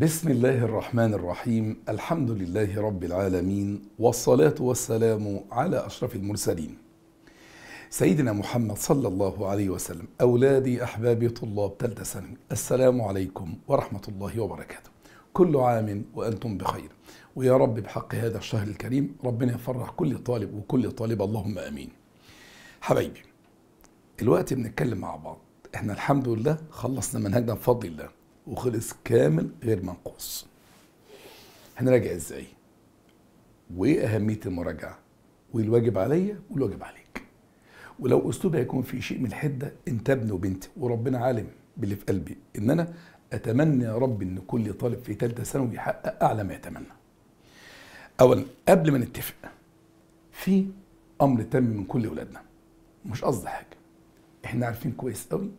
بسم الله الرحمن الرحيم الحمد لله رب العالمين والصلاة والسلام على أشرف المرسلين سيدنا محمد صلى الله عليه وسلم أولادي أحبابي طلاب تلت ثانوي السلام عليكم ورحمة الله وبركاته كل عام وأنتم بخير ويا رب بحق هذا الشهر الكريم ربنا يفرح كل طالب وكل طالب اللهم أمين حبايبي الوقت بنتكلم مع بعض احنا الحمد لله خلصنا منهجنا بفضل الله وخلص كامل غير منقوص هنراجع ازاي وايه اهميه المراجعه والواجب عليا والواجب عليك ولو اسلوبي هيكون فيه شيء من الحده انت ابني وبنتي وربنا عالم باللي في قلبي ان انا اتمنى يا رب ان كل طالب في ثالثه ثانوي يحقق اعلى ما يتمنى اولا قبل ما نتفق في امر تم من كل اولادنا مش قصدي حاجه احنا عارفين كويس قوي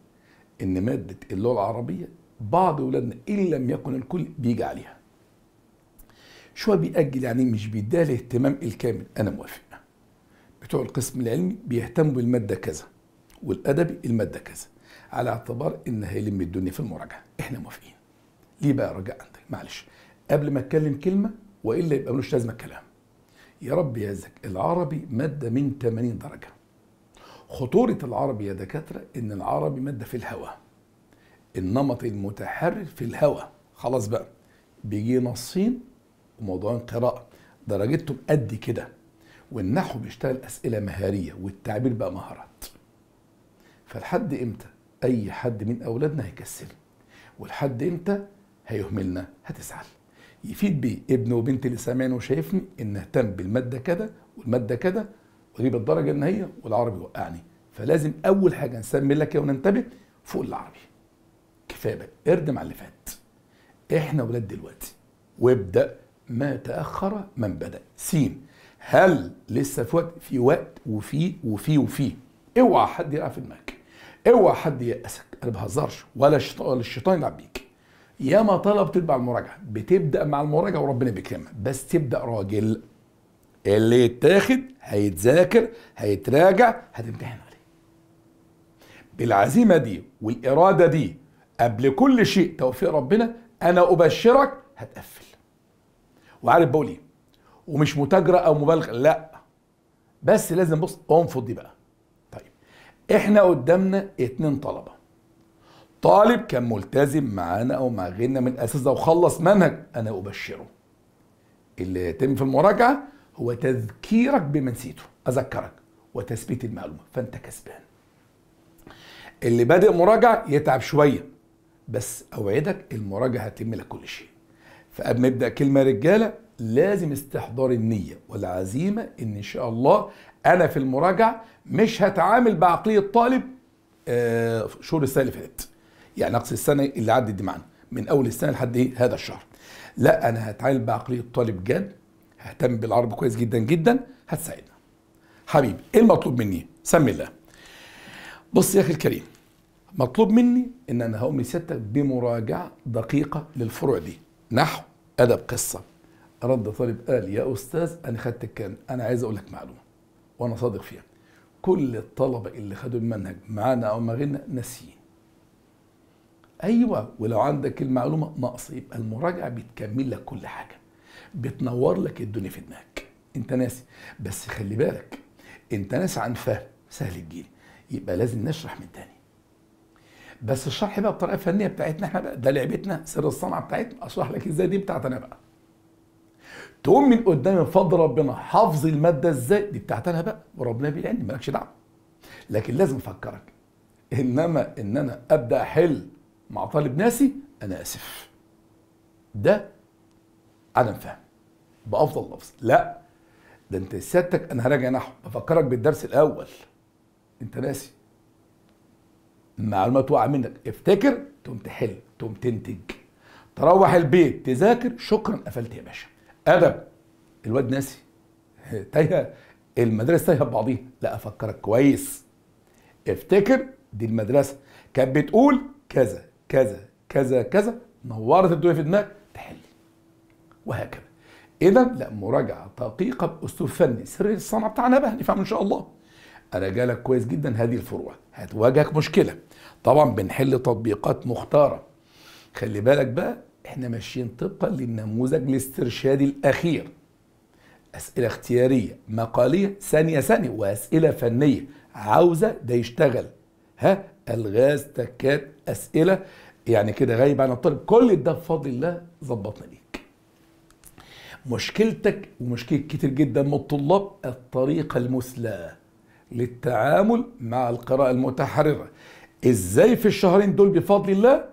ان ماده اللغه العربيه بعض اولادنا ان لم يكن الكل بيجي عليها شويه بيأجل يعني مش بيديها الاهتمام الكامل انا موافق بتوع القسم العلمي بيهتموا بالماده كذا والادبي الماده كذا على اعتبار ان هيلم الدنيا في المراجعه احنا موافقين ليه بقى رجاء عندك معلش قبل ما اتكلم كلمه والا يبقى ملوش لازمه الكلام يا رب يعزك العربي ماده من 80 درجه خطوره العربي يا دكاتره ان العربي ماده في الهواء النمط المتحرر في الهوى خلاص بقى بيجي نصين وموضوعين قراءة درجتهم قد كده والنحو بيشتغل أسئلة مهارية والتعبير بقى مهارات فلحد إمتى أي حد من أولادنا هيكسل ولحد إمتى هيهملنا هتزعل يفيد بيه ابن وبنت اللي سامعني وشايفني ان اهتم بالماده كده والماده كده واجيب الدرجه النهائيه والعربي وقعني فلازم اول حاجه نسمي لك وننتبه فوق العربي حسابك اردم على اللي فات احنا ولاد دلوقتي وابدا ما تاخر من بدا سين هل لسه في وقت في وقت وفي وفي وفي اوعى حد يلعب في دماغك اوعى حد يأسك انا ما بهزرش ولا الشيطان يلعب بيك ياما طلب تتبع المراجعه بتبدا مع المراجعه وربنا بيكرمك بس تبدا راجل اللي يتاخد هيتذاكر هيتراجع هتمتحن عليه بالعزيمه دي والاراده دي قبل كل شيء توفيق ربنا انا ابشرك هتقفل وعارف بقول ايه ومش متاجره او مبالغه لا بس لازم بص انفض دي بقى طيب احنا قدامنا اتنين طلبه طالب كان ملتزم معانا او مع غيرنا من الاساتذه وخلص منهج انا ابشره اللي يتم في المراجعه هو تذكيرك بما نسيته اذكرك وتثبيت المعلومه فانت كسبان اللي بادئ مراجعه يتعب شويه بس اوعدك المراجعه هتلم لك كل شيء فقبل ما ابدا كلمه رجاله لازم استحضار النيه والعزيمه ان ان شاء الله انا في المراجعه مش هتعامل بعقليه طالب آه شهور السنه اللي فاتت يعني اقصد السنه اللي عدت دي معانا من اول السنه لحد ايه هذا الشهر لا انا هتعامل بعقليه طالب جاد ههتم بالعربي كويس جدا جدا هتساعدنا حبيبي ايه المطلوب مني سمي الله بص يا اخي الكريم مطلوب مني ان انا هقوم لسيادتك بمراجعة دقيقة للفروع دي نحو ادب قصة رد طالب قال يا استاذ انا خدت الكلام انا عايز اقول لك معلومة وانا صادق فيها كل الطلبة اللي خدوا المنهج معانا او ما غيرنا ناسيين ايوه ولو عندك المعلومة ناقصة يبقى المراجعة بتكمل لك كل حاجة بتنور لك الدنيا في دماغك انت ناسي بس خلي بالك انت ناسي عن فهم سهل الجيل يبقى لازم نشرح من تاني بس الشرح بقى بطريقه فنيه بتاعتنا احنا بقى ده لعبتنا سر الصنعه بتاعتنا اشرح لك ازاي دي بتاعتنا بقى تقوم من قدام فضل ربنا حافظ الماده ازاي دي بتاعتنا بقى وربنا بيعلم مالكش دعوه لكن لازم افكرك انما ان انا ابدا احل مع طالب ناسي انا اسف ده عدم فهم بافضل لفظ لا ده انت سيادتك انا هراجع نحو بفكرك بالدرس الاول انت ناسي معلومه تقع منك افتكر تقوم تحل تقوم تنتج تروح البيت تذاكر شكرا قفلت يا باشا ادب الواد ناسي تايهه المدرسه تايهه ببعضيها لا افكرك كويس افتكر دي المدرسه كانت بتقول كذا كذا كذا كذا نورت الدنيا في دماغك تحل وهكذا اذا لا مراجعه دقيقه باسلوب فني سر الصنعه بتاعنا بقى نفهم ان شاء الله انا جالك كويس جدا هذه الفروع هتواجهك مشكله طبعا بنحل تطبيقات مختاره خلي بالك بقى احنا ماشيين طبقا للنموذج الاسترشادي الاخير اسئله اختياريه مقاليه ثانيه ثانيه واسئله فنيه عاوزه ده يشتغل ها الغاز تكات اسئله يعني كده غايب عن الطالب كل ده بفضل الله ظبطنا ليك مشكلتك ومشكله كتير جدا من الطلاب الطريقه المثلى للتعامل مع القراءة المتحررة ازاي في الشهرين دول بفضل الله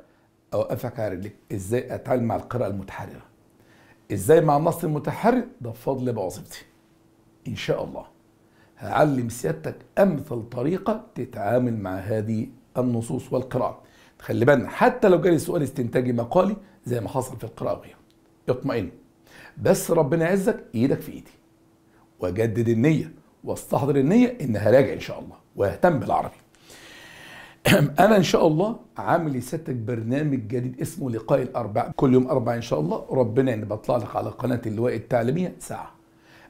اوقفك على رجليك ازاي اتعامل مع القراءة المتحررة ازاي مع النص المتحرر ده بفضل بوظيفتي ان شاء الله هعلم سيادتك امثل طريقة تتعامل مع هذه النصوص والقراءة خلي بالنا حتى لو جالي سؤال استنتاجي مقالي زي ما حصل في القراءة وغيره اطمئن بس ربنا يعزك ايدك في ايدي واجدد النيه واستحضر النيه ان هراجع ان شاء الله واهتم بالعربي انا ان شاء الله عامل لسيادتك برنامج جديد اسمه لقاء الاربعاء كل يوم اربع ان شاء الله ربنا يعني بطلع لك على قناه اللواء التعليميه ساعه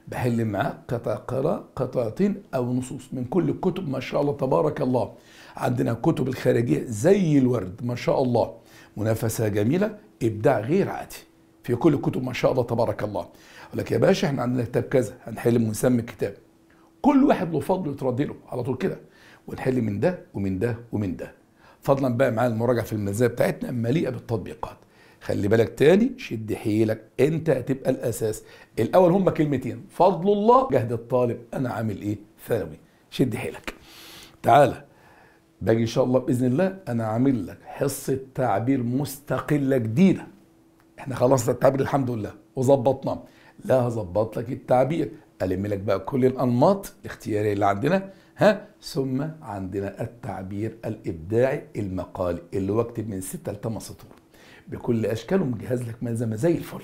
بحل معاك قطع قراءة قطعتين أو نصوص من كل الكتب ما شاء الله تبارك الله عندنا كتب الخارجية زي الورد ما شاء الله منافسة جميلة إبداع غير عادي في كل الكتب ما شاء الله تبارك الله لك يا باشا احنا عندنا كتاب كذا هنحل مسمى الكتاب كل واحد له فضل يترد له على طول كده ونحل من ده ومن ده ومن ده فضلا بقى معانا المراجعه في المزايا بتاعتنا مليئه بالتطبيقات خلي بالك تاني شد حيلك انت هتبقى الاساس الاول هما كلمتين فضل الله جهد الطالب انا عامل ايه ثانوي شد حيلك تعالى باجي ان شاء الله باذن الله انا عامل لك حصه تعبير مستقله جديده احنا خلصنا التعبير الحمد لله وظبطناه لا هظبط لك التعبير ألم لك بقى كل الأنماط الاختيارية اللي عندنا ها ثم عندنا التعبير الإبداعي المقالي اللي هو اكتب من ستة ل 8 سطور بكل أشكاله مجهز لك ما زي الفل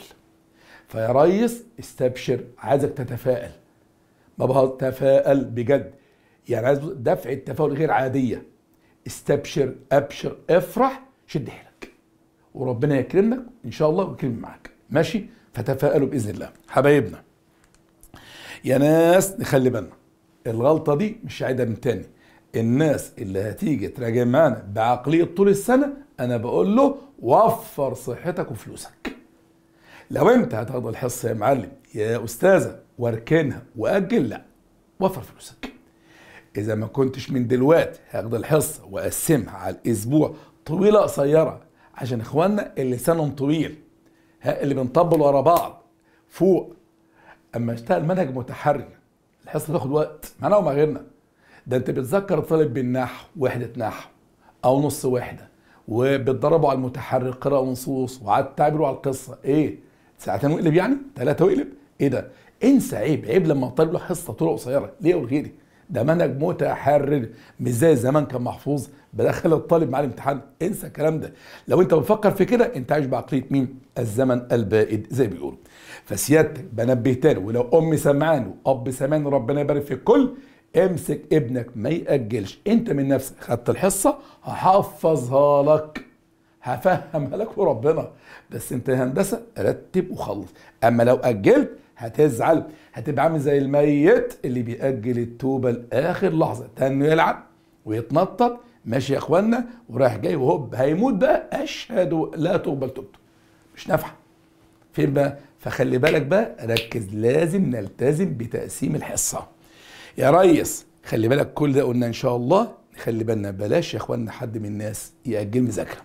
فيا ريس استبشر عايزك تتفائل ما تفائل بجد يعني عايز دفع التفاؤل غير عادية استبشر أبشر افرح شد حيلك وربنا يكرمك إن شاء الله ويكرم معاك ماشي فتفائلوا بإذن الله حبايبنا يا ناس نخلي بالنا الغلطه دي مش هعيدها من تاني الناس اللي هتيجي تراجع معانا بعقليه طول السنه انا بقول له وفر صحتك وفلوسك لو انت هتاخد الحصه يا معلم يا استاذه واركنها واجل لا وفر فلوسك اذا ما كنتش من دلوقتي هاخد الحصه واقسمها على الاسبوع طويله قصيره عشان اخواننا اللي سنهم طويل اللي بنطبل ورا بعض فوق اما اشتغل منهج متحرك الحصه تاخد وقت معانا ومع غيرنا ده انت بتذكر طالب بالنحو وحده نحو او نص وحده وبتدربه على المتحرك قراءه نصوص وعلى تعبره على القصه ايه ساعتين واقلب يعني ثلاثه واقلب ايه ده انسى عيب عيب لما الطالب له حصه طوله قصيره ليه ولغيري ده منهج متحرر مش زي زمان كان محفوظ بدخل الطالب مع الامتحان انسى الكلام ده لو انت بتفكر في كده انت عايش بعقليه مين الزمن البائد زي بيقولوا فسيادتك بنبه تاني ولو ام سمعان واب سمعان ربنا يبارك في الكل امسك ابنك ما يأجلش انت من نفسك خدت الحصة هحفظها لك هفهمها لك وربنا بس انت هندسة رتب وخلص اما لو أجلت هتزعل هتبقى عامل زي الميت اللي بيأجل التوبة لآخر لحظة تاني يلعب ويتنطط ماشي يا اخوانا ورايح جاي وهوب هيموت بقى اشهد لا تقبل توبته مش نافعه فين بقى فخلي بالك بقى ركز لازم نلتزم بتقسيم الحصه يا ريس خلي بالك كل ده قلنا ان شاء الله خلي بالنا بلاش يا اخوانا حد من الناس ياجل مذاكره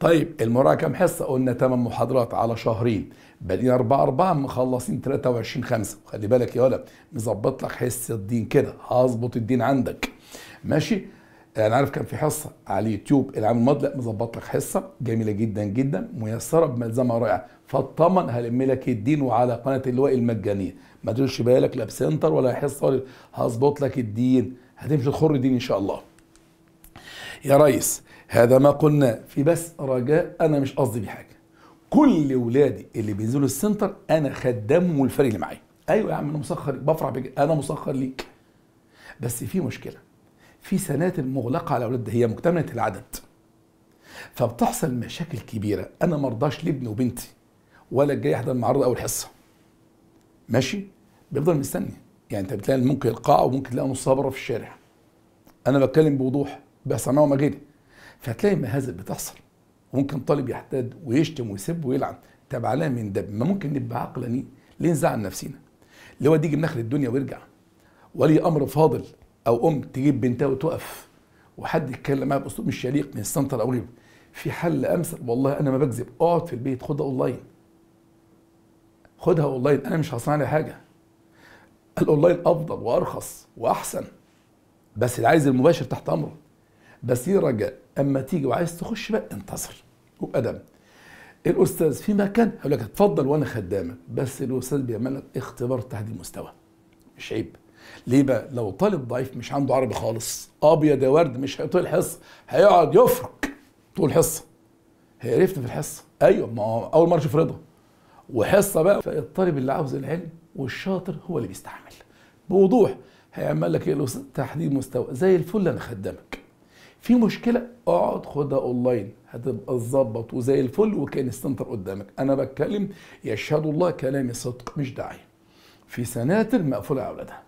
طيب المراجعه كام حصه قلنا 8 محاضرات على شهرين بدينا 4 4 مخلصين 23 5 خلي بالك يا ولد مظبط لك حصه الدين كده هظبط الدين عندك ماشي انا يعني عارف كان في حصه على اليوتيوب العام الماضي لا مظبط لك حصه جميله جدا جدا ميسره بملزمه رائعه فاطمن هلم لك الدين وعلى قناه اللواء المجانيه ما تقولش بالك لا بسنتر ولا حصه ولا هظبط لك الدين هتمشي تخر الدين ان شاء الله يا ريس هذا ما قلنا في بس رجاء انا مش قصدي بيه حاجه كل ولادي اللي بينزلوا السنتر انا خدامهم والفريق اللي معايا ايوه يا عم انا مسخر بفرح بك انا مسخر ليك بس في مشكله في سناتر مغلقه على الاولاد هي مكتمله العدد فبتحصل مشاكل كبيره انا ما ارضاش لابني وبنتي ولا جاي يحضر المعرض او الحصه ماشي بيفضل مستني يعني انت بتلاقي ممكن القاعه وممكن تلاقي نصها بره في الشارع انا بتكلم بوضوح بيحصل ما غيري فتلاقي مهازل بتحصل وممكن طالب يحتاد ويشتم ويسب ويلعن طب عليها من ده ما ممكن نبقى عقلانيين ليه نزعل نفسينا اللي هو ديجي من اخر الدنيا ويرجع ولي امر فاضل او ام تجيب بنتها وتقف وحد يتكلم معاها باسلوب مش شليق من السنتر او غيره في حل امثل والله انا ما بكذب اقعد في البيت خدها اونلاين خدها اونلاين انا مش هصنع لها حاجه الاونلاين افضل وارخص واحسن بس اللي عايز المباشر تحت امره بس ايه رجاء اما تيجي وعايز تخش بقى انتظر وادم الاستاذ في مكان هيقول لك اتفضل وانا خدامه بس الاستاذ بيعمل لك اختبار تحديد مستوى مش عيب ليه بقى لو طالب ضعيف مش عنده عربي خالص ابيض يا ورد مش طول الحصه هيقعد يفرك طول الحصه هي عرفت في الحصه ايوه ما هو اول مره اشوف رضا وحصه بقى فالطالب اللي عاوز العلم والشاطر هو اللي بيستحمل بوضوح هيعمل لك ايه تحديد مستوى زي الفل انا خدامك في مشكله اقعد خدها اونلاين هتبقى اتظبط وزي الفل وكان السنتر قدامك انا بتكلم يشهد الله كلامي صدق مش داعي في سناتر مقفوله على اولادها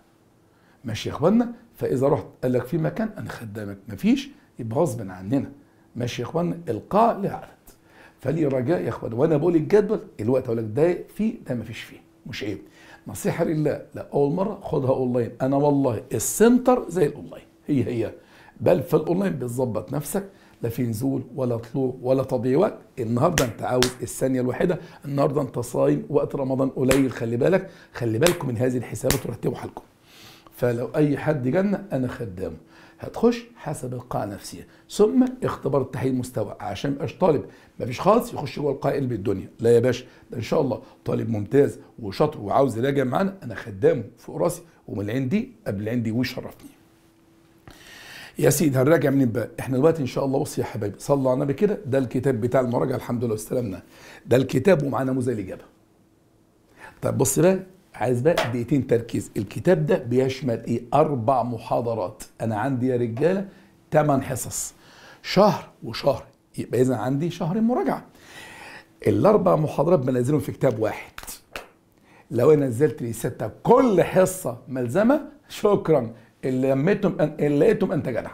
ماشي يا اخوانا فاذا رحت قال لك في مكان انا خدامك مفيش يبقى غصب عننا ماشي يا اخوانا القاء لعدد فلي رجاء يا اخوانا وانا بقول الجدول الوقت اقول لك ده فيه ده مفيش فيه مش عيب نصيحه لله لا اول مره خدها اونلاين انا والله السنتر زي الاونلاين هي هي بل في الاونلاين بتظبط نفسك لا في نزول ولا طلوع ولا تضييع وقت النهارده انت عاوز الثانيه الواحده النهارده انت صايم وقت رمضان قليل خلي بالك خلي بالكم من هذه الحسابات ورتبوا حالكم فلو أي حد جنة أنا خدامه هتخش حسب القاعة نفسيه ثم اختبار التحليل المستوى عشان ميبقاش طالب مفيش خالص يخش جوه القائل بالدنيا لا يا باشا ده إن شاء الله طالب ممتاز وشاطر وعاوز يراجع معانا أنا خدامه فوق راسي ومن العين دي قبل العين دي ويشرفني يا سيدي هنراجع منين بقى؟ احنا دلوقتي ان شاء الله بص يا حبايبي صلوا على النبي كده ده الكتاب بتاع المراجعه الحمد لله استلمنا ده الكتاب ومعاه نموذج الاجابه. طب بص بقى عايز بقى دقيقتين تركيز الكتاب ده بيشمل ايه اربع محاضرات انا عندي يا رجاله ثمان حصص شهر وشهر يبقى اذا عندي شهر مراجعه الاربع محاضرات بنزلهم في كتاب واحد لو انا نزلت لي سته كل حصه ملزمه شكرا اللي لميتهم أن... اللي لقيتهم انت جدع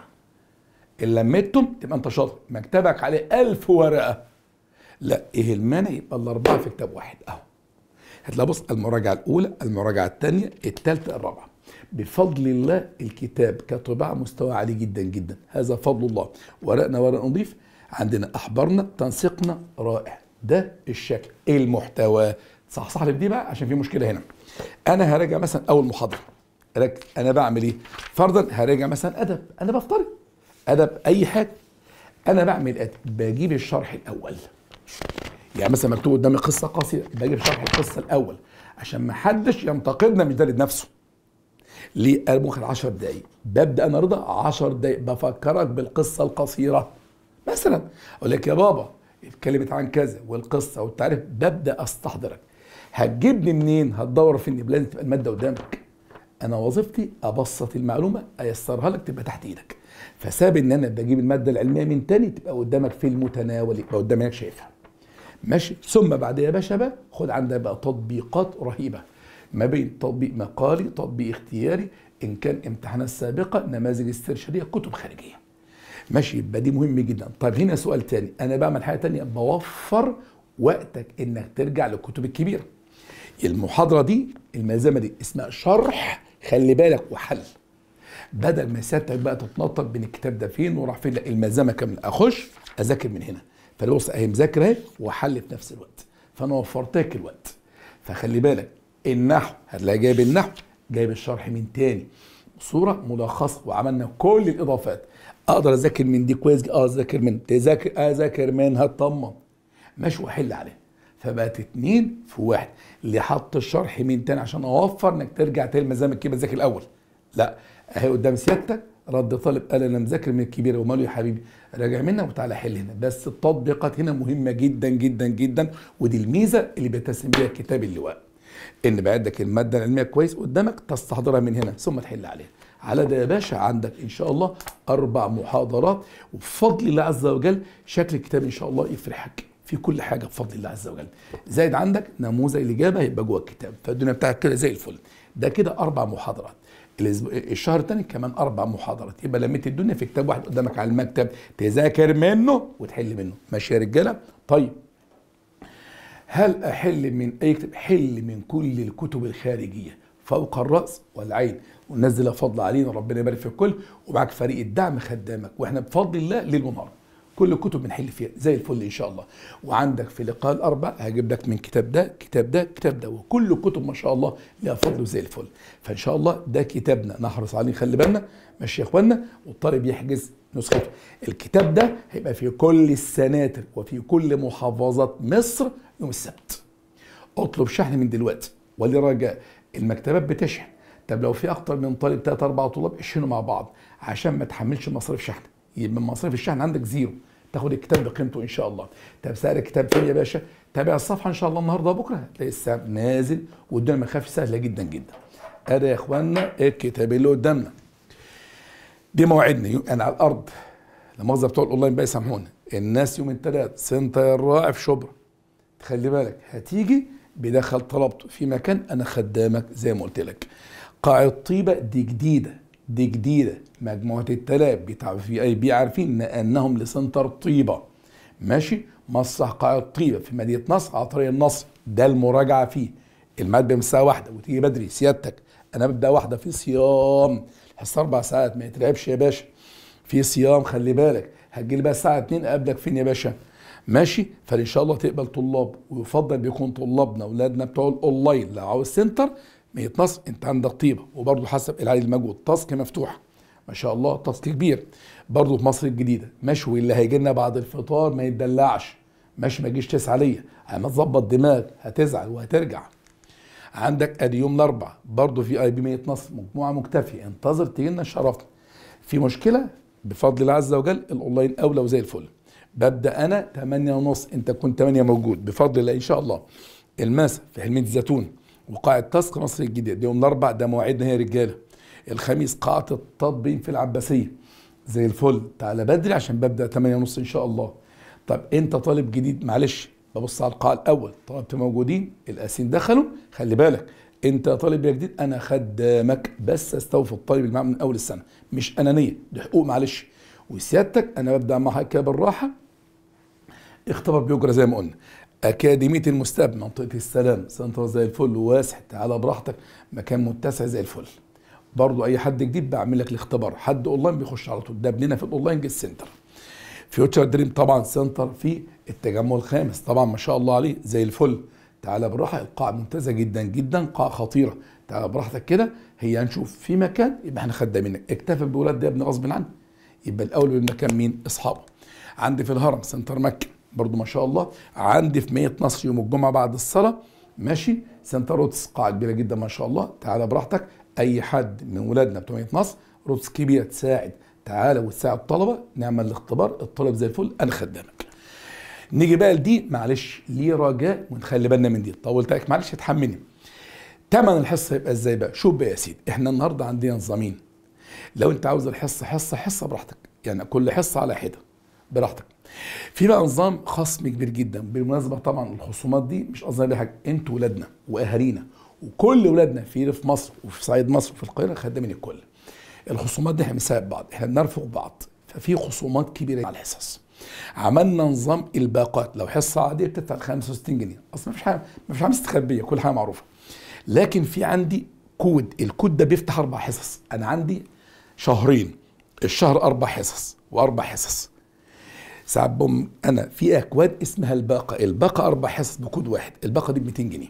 اللي لميتهم تبقى انت شاطر مكتبك عليه ألف ورقه لا ايه المانع يبقى الاربعه في كتاب واحد اهو هتلاقي بص المراجعه الاولى المراجعه الثانيه الثالثه الرابعه بفضل الله الكتاب كطباعة مستوى عالي جدا جدا هذا فضل الله ورقنا ورق نظيف عندنا أحبارنا تنسيقنا رائع ده الشكل إيه المحتوى صح صح دي بقى عشان في مشكلة هنا أنا هراجع مثلا أول محاضرة أنا بعمل إيه فرضا هراجع مثلا أدب أنا بفترض أدب أي حاجة أنا بعمل أدب بجيب الشرح الأول يعني مثلا مكتوب قدامي قصه قصيره يبقى اجيب شرح القصه الاول عشان ما حدش ينتقدنا مش دارد نفسه ليه انا ممكن 10 دقائق ببدا انا رضا 10 دقائق بفكرك بالقصه القصيره مثلا اقول لك يا بابا اتكلمت عن كذا والقصه والتعريف ببدا استحضرك هتجيبني منين هتدور فين لازم تبقى الماده قدامك انا وظيفتي ابسط المعلومه ايسرها لك تبقى تحت ايدك فساب ان انا بجيب الماده العلميه من تاني تبقى قدامك في المتناول يبقى قدامك شايفها ماشي ثم بعد يا باشا بقى خد عندها بقى تطبيقات رهيبه ما بين تطبيق مقالي تطبيق اختياري ان كان امتحانات سابقه نماذج استرشاديه كتب خارجيه ماشي يبقى دي مهم جدا طيب هنا سؤال تاني انا بعمل حاجه تانية بوفر وقتك انك ترجع للكتب الكبيره المحاضره دي الملزمه دي اسمها شرح خلي بالك وحل بدل ما سيادتك بقى تتنطط بين الكتاب ده فين وراح فين لا الملزمه كامله اخش اذاكر من هنا فلوس اهي مذاكر اهي وحل في نفس الوقت فانا وفرتك الوقت فخلي بالك النحو هتلاقي جايب النحو جايب الشرح من تاني صوره ملخصه وعملنا كل الاضافات اقدر اذاكر من دي كويس اه اذاكر من تذاكر اذاكر منها اطمن ماشي واحل عليها فبقت اتنين في واحد اللي حط الشرح من تاني عشان اوفر انك ترجع تاني زي ما الاول لا اهي قدام سيادتك رد طالب قال انا مذاكر من الكبيره وماله يا حبيبي راجع منها وتعالى حل هنا بس التطبيقات هنا مهمه جدا جدا جدا ودي الميزه اللي بيتسم بيها كتاب اللواء ان بعدك الماده العلميه كويس قدامك تستحضرها من هنا ثم تحل عليها على ده يا باشا عندك ان شاء الله اربع محاضرات وبفضل الله عز وجل شكل الكتاب ان شاء الله يفرحك في كل حاجه بفضل الله عز وجل زائد عندك نموذج الاجابه هيبقى جوه الكتاب فالدنيا بتاعك كده زي الفل ده كده اربع محاضرات الشهر الثاني كمان اربع محاضرات يبقى لميت الدنيا في كتاب واحد قدامك على المكتب تذاكر منه وتحل منه ماشي يا رجاله طيب هل احل من اي كتاب حل من كل الكتب الخارجيه فوق الراس والعين ونزل فضل علينا ربنا يبارك في الكل ومعاك فريق الدعم خدامك واحنا بفضل الله ليل ونهار كل الكتب بنحل فيها زي الفل ان شاء الله وعندك في لقاء الاربع هجيب لك من كتاب ده كتاب ده كتاب ده وكل الكتب ما شاء الله لها فضل زي الفل فان شاء الله ده كتابنا نحرص عليه خلي بالنا ماشي يا اخوانا والطالب يحجز نسخته الكتاب ده هيبقى في كل السناتر وفي كل محافظات مصر يوم السبت اطلب شحن من دلوقتي ولرجاء المكتبات بتشحن طب لو في اكتر من طالب 3 4 طلاب اشحنوا مع بعض عشان ما تحملش مصاريف شحن يبقى مصاريف الشحن عندك زيرو تاخد الكتاب بقيمته ان شاء الله طب سعر الكتاب فين يا باشا تابع الصفحه ان شاء الله النهارده وبكره هتلاقي السعر نازل والدنيا مخافي سهله جدا جدا ادي يا اخواننا الكتاب اللي قدامنا دي مواعيدنا انا على الارض اخذ بتوع الاونلاين بقى يسامحونا الناس يوم الثلاث سنتر الرائع في شبرا خلي بالك هتيجي بدخل طلبته في مكان انا خدامك زي ما قلت لك قاعة طيبة دي جديدة دي جديدة مجموعة التلات بيعرفين أنهم لسنتر طيبة ماشي مسرح قاعة طيبة في مدينة نصر على طريق النصر ده المراجعة فيه المادة من الساعة واحدة وتيجي بدري سيادتك أنا ببدأ واحدة في صيام حصة أربع ساعات ما يتلعبش يا باشا في صيام خلي بالك هتجي لي بقى الساعة 2 قبلك فين يا باشا ماشي فان شاء الله تقبل طلاب ويفضل بيكون طلابنا اولادنا بتوع الاونلاين لو عاوز سنتر ما نصر انت عندك طيبه وبرضه حسب العلي المجهود تاسك مفتوح ما شاء الله تاسك كبير برضه في مصر الجديده مشوي اللي هيجي لنا بعد الفطار ما يتدلعش ماشي ما تجيش تسعى ليا هتظبط يعني تظبط دماغ هتزعل وهترجع عندك ادي يوم الاربع برضه في اي بي 100 نصر مجموعه مكتفيه انتظر تجي لنا شرفنا في مشكله بفضل الله عز وجل الاونلاين اولى وزي الفل ببدا انا 8 ونص انت كنت 8 موجود بفضل الله ان شاء الله الماسه في حلميه الزيتون وقاعة تاسك مصر الجديد يوم الاربع ده مواعيدنا هي رجاله الخميس قاعة التطبيق في العباسية زي الفل تعالى بدري عشان ببدأ 8 ونص إن شاء الله طب أنت طالب جديد معلش ببص على القاعة الأول طلبت موجودين القاسين دخلوا خلي بالك أنت طالب يا جديد أنا خدامك بس أستوفي الطالب اللي من أول السنة مش أنانية دي حقوق معلش وسيادتك أنا ببدأ معاك كده بالراحة اختبر بيجرى زي ما قلنا أكاديمية المستاب منطقة السلام سنتر زي الفل واسع تعالى براحتك مكان متسع زي الفل برضو أي حد جديد بعمل لك الاختبار حد أونلاين بيخش على طول ده ابننا في الأونلاين جيت سنتر فيوتشر دريم طبعا سنتر في التجمع الخامس طبعا ما شاء الله عليه زي الفل تعالى براحة القاعة ممتازة جدا جدا قاعة خطيرة تعالى براحتك كده هي هنشوف في مكان يبقى احنا خدامينك اكتفى بولاد ده يا ابني غصب عنك يبقى الأول بالمكان مين أصحابه عندي في الهرم سنتر مكة برضو ما شاء الله عندي في مية نصر يوم الجمعة بعد الصلاة ماشي سنتر روتس قاعة كبيرة جدا ما شاء الله تعالى براحتك أي حد من ولادنا بتوع مية نصر روتس كبيرة تساعد تعالى وتساعد الطلبة نعمل الاختبار الطالب زي الفل أنا خدامك نيجي بقى لدي معلش ليه رجاء ونخلي بالنا من دي طولت عليك معلش اتحملني تمن الحصه يبقى ازاي بقى شوف بقى يا سيدي احنا النهارده عندنا نظامين لو انت عاوز الحصه حصه حصه براحتك يعني كل حصه على حده براحتك في بقى نظام خصم كبير جدا بالمناسبه طبعا الخصومات دي مش قصدنا بيها حاجه انتوا ولادنا واهالينا وكل ولادنا في في مصر وفي صعيد مصر وفي القاهره خدامين الكل الخصومات دي احنا بنساعد بعض احنا بنرفق بعض ففي خصومات كبيره على الحصص عملنا نظام الباقات لو حصه عاديه بتدفع 65 جنيه اصل مفيش حاجه مفيش حاجه مستخبيه كل حاجه معروفه لكن في عندي كود الكود ده بيفتح اربع حصص انا عندي شهرين الشهر اربع حصص واربع حصص ساعات بم انا في اكواد اسمها الباقه الباقه اربع حصص بكود واحد الباقه دي ب 200 جنيه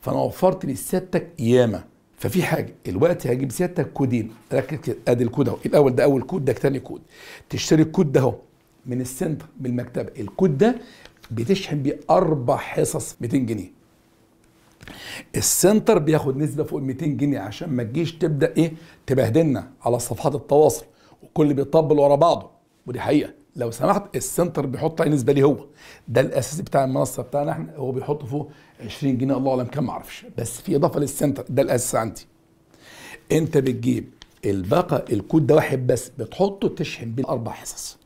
فانا وفرت لسيادتك ياما ففي حاجه الوقت هجيب سيادتك كودين ركز كده ادي الكود اهو الاول ده اول كود ده تاني كود تشتري الكود ده اهو من السنتر من المكتبه الكود ده بتشحن بيه اربع حصص 200 جنيه السنتر بياخد نسبه فوق 200 جنيه عشان ما تجيش تبدا ايه تبهدلنا على صفحات التواصل وكل بيطبل ورا بعضه ودي حقيقه لو سمحت السنتر بيحط عليه بالنسبه لي هو ده الاساسي بتاع المنصه بتاعنا احنا هو بيحط فوق 20 جنيه الله اعلم كم ما اعرفش بس في اضافه للسنتر ده الاساس عندي انت بتجيب الباقه الكود ده واحد بس بتحطه تشحن بيه اربع حصص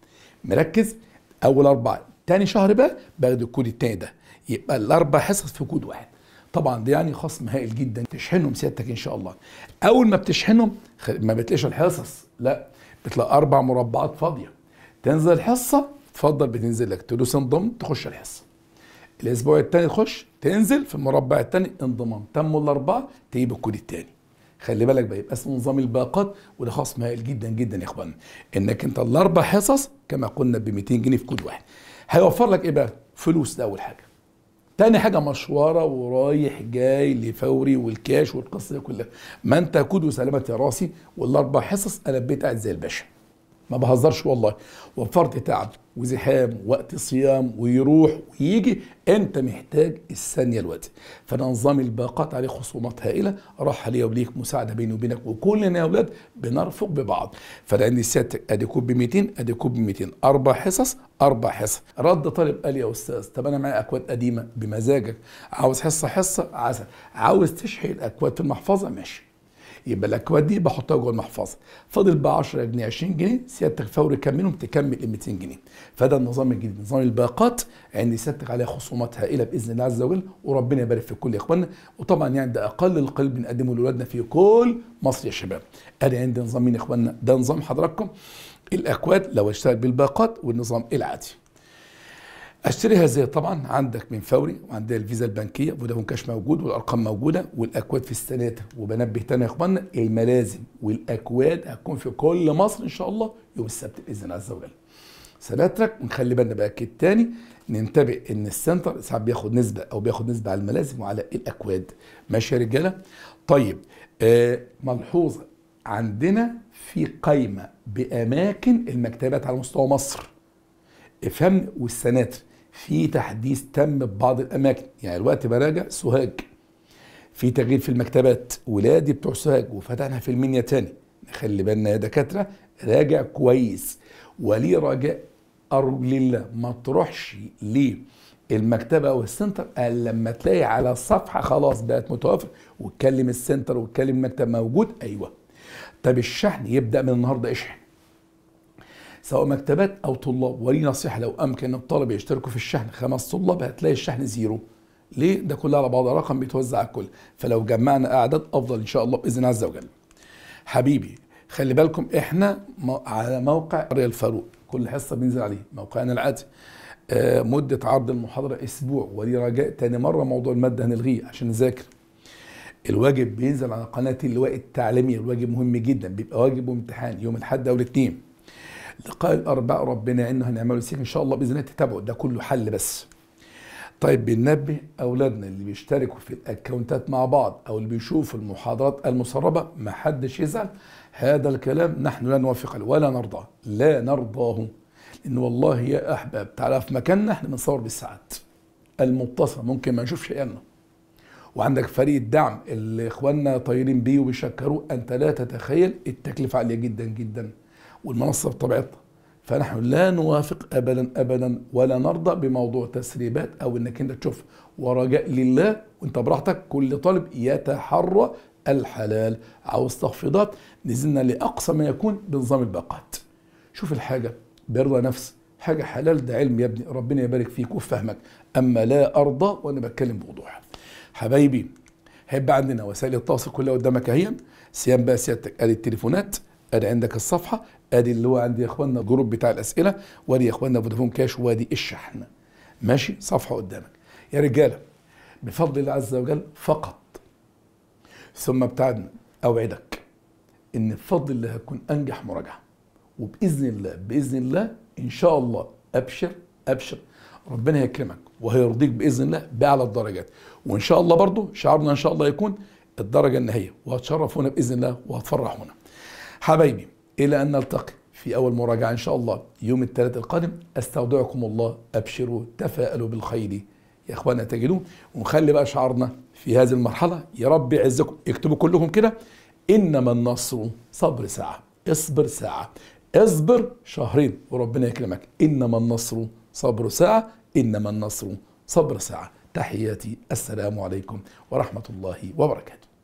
مركز اول اربعه تاني شهر بقى باخد الكود التاني ده يبقى الاربع حصص في كود واحد طبعا ده يعني خصم هائل جدا تشحنهم سيادتك ان شاء الله اول ما بتشحنهم ما بتلاقيش الحصص لا بتلاقي اربع مربعات فاضيه تنزل الحصه تفضل بتنزل لك تدوس انضم تخش الحصه الاسبوع الثاني تخش تنزل في المربع الثاني انضمام تموا الاربعه تجيب الكود الثاني خلي بالك بقى يبقى اسمه نظام الباقات وده خاص هائل جدا جدا يا اخوانا انك انت الاربع حصص كما قلنا ب 200 جنيه في كود واحد هيوفر لك ايه بقى فلوس ده اول حاجه تاني حاجه مشوره ورايح جاي لفوري والكاش والقصه دي كلها ما انت كود وسلامات يا راسي والاربع حصص انا بقيت قاعد زي الباشا ما بهزرش والله وفرت تعب وزحام وقت صيام ويروح ويجي انت محتاج الثانيه الوقت فنظام الباقات عليه خصومات هائله راح ليا وليك مساعده بيني وبينك وكلنا يا اولاد بنرفق ببعض فانا عندي سيادتك ادي كوب ب 200 ادي كوب ب 200 اربع حصص اربع حصص رد طالب قال يا استاذ طب انا معايا اكواد قديمه بمزاجك عاوز حصه حصه عسل عاوز تشحن الاكواد في المحفظه ماشي يبقى الاكواد دي بحطها جوه المحفظه فاضل بقى 10 جنيه 20 جنيه سيادتك فوري كملهم تكمل ال 200 جنيه فده النظام الجديد نظام الباقات عند سيادتك عليها خصومات هائله باذن الله عز وجل وربنا يبارك في كل يا وطبعا يعني ده اقل القلب بنقدمه لاولادنا في كل مصر يا شباب ادي عندي نظامين يا اخواننا ده نظام حضراتكم الاكواد لو اشتغل بالباقات والنظام العادي اشتريها ازاي طبعا عندك من فوري وعندها الفيزا البنكيه فودافون كاش موجود والارقام موجوده والاكواد في السناتر وبنبه تاني يا الملازم والاكواد هتكون في كل مصر ان شاء الله يوم السبت باذن الله عز وجل سناترك ونخلي بالنا بقى كده تاني ننتبه ان السنتر ساعات بياخد نسبه او بياخد نسبه على الملازم وعلى الاكواد ماشي يا رجاله طيب آه ملحوظه عندنا في قايمه باماكن المكتبات على مستوى مصر افهمني والسناتر في تحديث تم في بعض الاماكن يعني الوقت براجع سوهاج في تغيير في المكتبات ولادي بتوع سوهاج وفتحنا في المنيا تاني خلي بالنا يا دكاتره راجع كويس ولي راجع ارجو لله ما تروحش للمكتبه المكتبه او السنتر لما تلاقي على الصفحه خلاص بقت متوفر وتكلم السنتر وتكلم المكتب موجود ايوه طب الشحن يبدا من النهارده اشحن سواء مكتبات او طلاب ولي نصيحه لو امكن الطالب يشتركوا في الشحن خمس طلاب هتلاقي الشحن زيرو ليه ده كله على بعض رقم بيتوزع على الكل فلو جمعنا اعداد افضل ان شاء الله باذن عز وجل حبيبي خلي بالكم احنا على موقع قريه الفاروق كل حصه بننزل عليه موقعنا العادي آه، مده عرض المحاضره اسبوع ولي رجاء تاني مره موضوع الماده هنلغيه عشان نذاكر الواجب بينزل على قناه اللواء التعليميه الواجب مهم جدا بيبقى واجب وامتحان يوم الاحد او الاثنين لقاء الاربعاء ربنا انه هنعمله سيك ان شاء الله باذن الله تتابعوا ده كله حل بس طيب بننبه اولادنا اللي بيشتركوا في الاكونتات مع بعض او اللي بيشوفوا المحاضرات المسربه ما حدش يزعل هذا الكلام نحن لا نوافق عليه ولا نرضاه لا نرضاه لان والله يا احباب تعالى في مكاننا احنا بنصور بالساعات المتصل ممكن ما نشوفش أيامنا وعندك فريق الدعم اللي اخواننا طايرين بيه وبيشكروه انت لا تتخيل التكلفه عاليه جدا جدا والمنصة بطبيعتها فنحن لا نوافق ابدا ابدا ولا نرضى بموضوع تسريبات او انك انت تشوف ورجاء لله وانت براحتك كل طالب يتحرى الحلال عاوز تخفيضات نزلنا لاقصى ما يكون بنظام الباقات شوف الحاجه برضا نفس حاجه حلال ده علم يا ابني ربنا يبارك فيك وفهمك اما لا ارضى وانا بتكلم بوضوح حبايبي هيبقى عندنا وسائل التواصل كلها قدامك اهي سيام بقى سيادتك ادي التليفونات ادي عندك الصفحه ادي اللي هو عند يا اخواننا الجروب بتاع الاسئله وادي يا اخواننا فودافون كاش وادي الشحن ماشي صفحه قدامك يا رجاله بفضل الله عز وجل فقط ثم ابتعدنا اوعدك ان بفضل الله هتكون انجح مراجعه وباذن الله باذن الله ان شاء الله ابشر ابشر ربنا هيكرمك وهيرضيك باذن الله باعلى الدرجات وان شاء الله برضه شعارنا ان شاء الله يكون الدرجه النهائيه وهتشرفونا باذن الله وهتفرحونا حبايبي إلى أن نلتقي في أول مراجعة إن شاء الله يوم الثلاثاء القادم أستودعكم الله أبشروا تفاءلوا بالخير يا إخوانا تجدون ونخلي بقى شعارنا في هذه المرحلة يا رب يعزكم اكتبوا كلكم كده إنما النصر صبر ساعة اصبر ساعة اصبر شهرين وربنا يكرمك إنما النصر صبر ساعة إنما النصر صبر ساعة تحياتي السلام عليكم ورحمة الله وبركاته